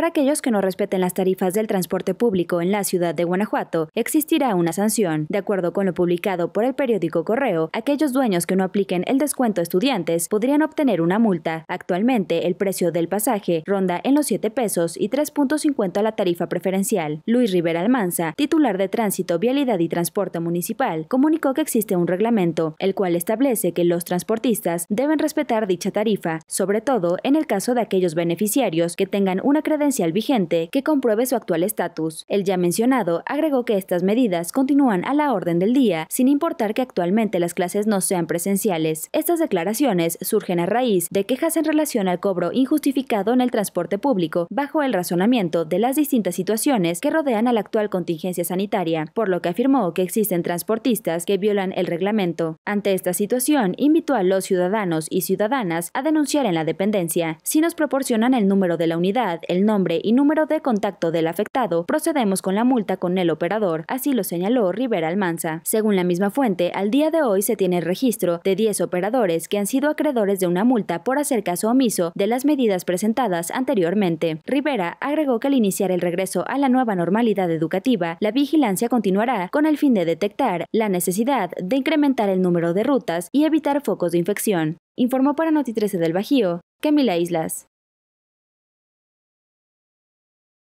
para aquellos que no respeten las tarifas del transporte público en la ciudad de Guanajuato, existirá una sanción. De acuerdo con lo publicado por el periódico Correo, aquellos dueños que no apliquen el descuento a estudiantes podrían obtener una multa. Actualmente, el precio del pasaje ronda en los 7 pesos y 3.50 la tarifa preferencial. Luis Rivera Almanza, titular de Tránsito, Vialidad y Transporte Municipal, comunicó que existe un reglamento, el cual establece que los transportistas deben respetar dicha tarifa, sobre todo en el caso de aquellos beneficiarios que tengan una credencial vigente que compruebe su actual estatus. El ya mencionado agregó que estas medidas continúan a la orden del día, sin importar que actualmente las clases no sean presenciales. Estas declaraciones surgen a raíz de quejas en relación al cobro injustificado en el transporte público, bajo el razonamiento de las distintas situaciones que rodean a la actual contingencia sanitaria, por lo que afirmó que existen transportistas que violan el reglamento. Ante esta situación, invitó a los ciudadanos y ciudadanas a denunciar en la dependencia si nos proporcionan el número de la unidad, el nombre y número de contacto del afectado, procedemos con la multa con el operador, así lo señaló Rivera Almanza. Según la misma fuente, al día de hoy se tiene registro de 10 operadores que han sido acreedores de una multa por hacer caso omiso de las medidas presentadas anteriormente. Rivera agregó que al iniciar el regreso a la nueva normalidad educativa, la vigilancia continuará con el fin de detectar la necesidad de incrementar el número de rutas y evitar focos de infección. Informó para Noti 13 del Bajío, Camila Islas.